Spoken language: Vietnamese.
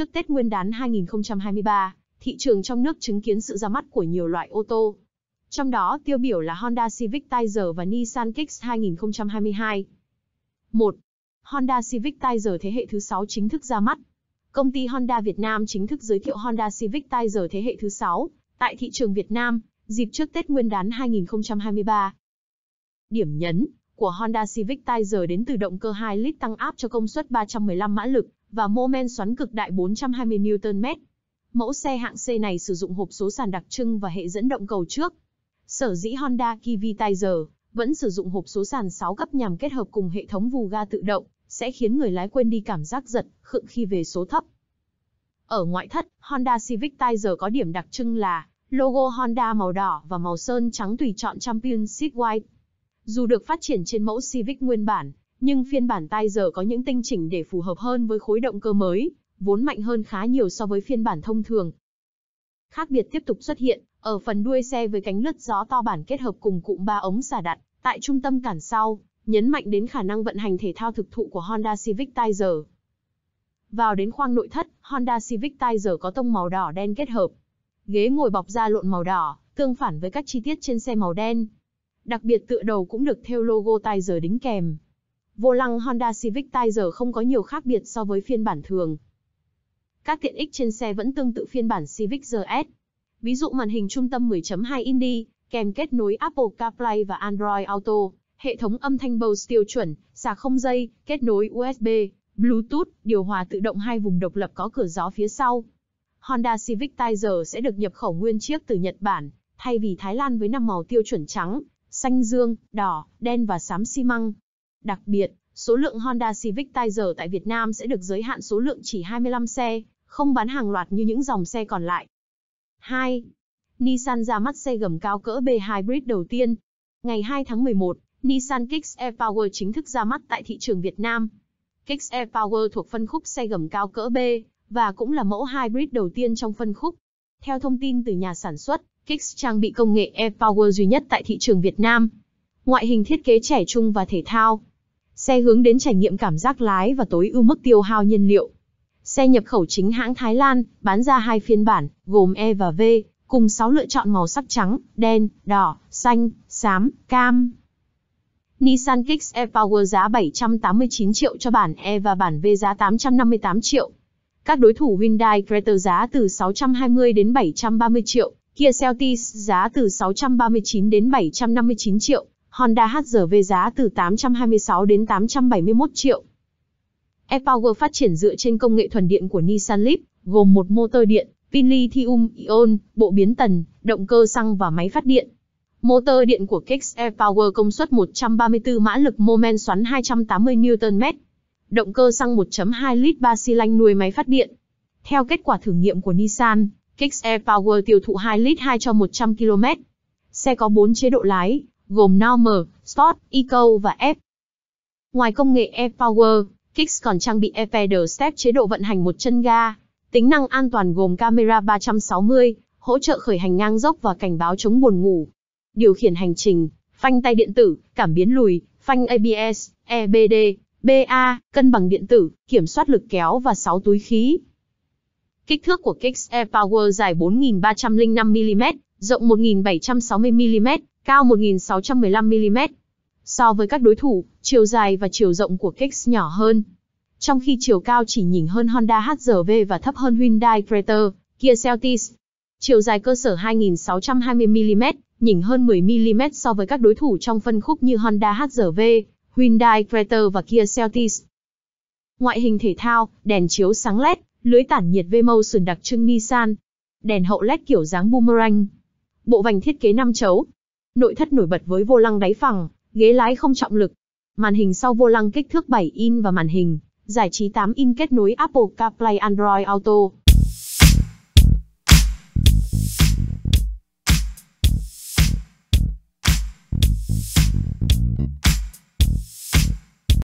Trước Tết Nguyên đán 2023, thị trường trong nước chứng kiến sự ra mắt của nhiều loại ô tô. Trong đó tiêu biểu là Honda Civic Tiger và Nissan Kicks 2022. 1. Honda Civic Tiger thế hệ thứ 6 chính thức ra mắt. Công ty Honda Việt Nam chính thức giới thiệu Honda Civic Tiger thế hệ thứ 6 tại thị trường Việt Nam dịp trước Tết Nguyên đán 2023. Điểm nhấn của Honda Civic Tiger đến từ động cơ 2 lít tăng áp cho công suất 315 mã lực và mô men xoắn cực đại 420 Nm. Mẫu xe hạng C này sử dụng hộp số sàn đặc trưng và hệ dẫn động cầu trước. Sở dĩ Honda Kivitizer vẫn sử dụng hộp số sàn 6 cấp nhằm kết hợp cùng hệ thống vù ga tự động, sẽ khiến người lái quên đi cảm giác giật, khựng khi về số thấp. Ở ngoại thất, Honda Civic Tizer có điểm đặc trưng là logo Honda màu đỏ và màu sơn trắng tùy chọn Championship White. Dù được phát triển trên mẫu Civic nguyên bản, nhưng phiên bản tai giờ có những tinh chỉnh để phù hợp hơn với khối động cơ mới, vốn mạnh hơn khá nhiều so với phiên bản thông thường. Khác biệt tiếp tục xuất hiện ở phần đuôi xe với cánh lướt gió to bản kết hợp cùng cụm ba ống xả đặt tại trung tâm cản sau, nhấn mạnh đến khả năng vận hành thể thao thực thụ của Honda Civic Tiger. Vào đến khoang nội thất, Honda Civic Tiger có tông màu đỏ đen kết hợp. Ghế ngồi bọc da lộn màu đỏ, tương phản với các chi tiết trên xe màu đen. Đặc biệt tựa đầu cũng được theo logo Tiger đính kèm, vô lăng Honda Civic Tiger không có nhiều khác biệt so với phiên bản thường. Các tiện ích trên xe vẫn tương tự phiên bản Civic RS. Ví dụ màn hình trung tâm 10.2 inch, kèm kết nối Apple CarPlay và Android Auto, hệ thống âm thanh Bose tiêu chuẩn, sạc không dây, kết nối USB, Bluetooth, điều hòa tự động hai vùng độc lập có cửa gió phía sau. Honda Civic Tiger sẽ được nhập khẩu nguyên chiếc từ Nhật Bản, thay vì Thái Lan với năm màu tiêu chuẩn trắng, xanh dương, đỏ, đen và xám xi măng. Đặc biệt, số lượng Honda Civic Tiger tại Việt Nam sẽ được giới hạn số lượng chỉ 25 xe, không bán hàng loạt như những dòng xe còn lại. 2. Nissan ra mắt xe gầm cao cỡ B Hybrid đầu tiên. Ngày 2 tháng 11, Nissan Kicks e-Power chính thức ra mắt tại thị trường Việt Nam. Kicks e-Power thuộc phân khúc xe gầm cao cỡ B và cũng là mẫu hybrid đầu tiên trong phân khúc. Theo thông tin từ nhà sản xuất, Kicks trang bị công nghệ e-Power duy nhất tại thị trường Việt Nam. Ngoại hình thiết kế trẻ trung và thể thao, Xe hướng đến trải nghiệm cảm giác lái và tối ưu mức tiêu hao nhiên liệu. Xe nhập khẩu chính hãng Thái Lan, bán ra hai phiên bản, gồm E và V, cùng 6 lựa chọn màu sắc trắng, đen, đỏ, xanh, xám, cam. Nissan Kicks e-Power giá 789 triệu cho bản E và bản V giá 858 triệu. Các đối thủ Hyundai Creta giá từ 620 đến 730 triệu, Kia Celtis giá từ 639 đến 759 triệu, Honda HR-V giá từ 826 đến 871 triệu. E-Power phát triển dựa trên công nghệ thuần điện của Nissan Leaf, gồm một motor điện, pin lithium-ion, bộ biến tần, động cơ xăng và máy phát điện. Motor điện của Kicks E-Power công suất 134 mã lực mô-men xoắn 280 Nm. Động cơ xăng 1.2 lít 3 xi lanh nuôi máy phát điện. Theo kết quả thử nghiệm của Nissan, Kicks E-Power tiêu thụ 2 lít 2 cho 100 km. Xe có 4 chế độ lái, gồm Normal, Sport, Eco và F. Ngoài công nghệ Air-Power, Kicks còn trang bị Air Step chế độ vận hành một chân ga. Tính năng an toàn gồm camera 360, hỗ trợ khởi hành ngang dốc và cảnh báo chống buồn ngủ. Điều khiển hành trình, phanh tay điện tử, cảm biến lùi, phanh ABS, EBD, BA, cân bằng điện tử, kiểm soát lực kéo và 6 túi khí. Kích thước của Kicks Air Power dài 4.305mm, rộng 1.760mm, cao 1.615mm. So với các đối thủ, chiều dài và chiều rộng của Kicks nhỏ hơn. Trong khi chiều cao chỉ nhỉnh hơn Honda HR-V và thấp hơn Hyundai Creta, Kia Celtis. Chiều dài cơ sở 2.620mm, nhỉnh hơn 10mm so với các đối thủ trong phân khúc như Honda HR-V, Hyundai Creta và Kia Celtis. Ngoại hình thể thao, đèn chiếu sáng LED, lưới tản nhiệt V-Motion đặc trưng Nissan, đèn hậu LED kiểu dáng boomerang. Bộ vành thiết kế 5 chấu, Nội thất nổi bật với vô lăng đáy phẳng, ghế lái không trọng lực. Màn hình sau vô lăng kích thước 7 in và màn hình, giải trí 8 in kết nối Apple CarPlay Android Auto,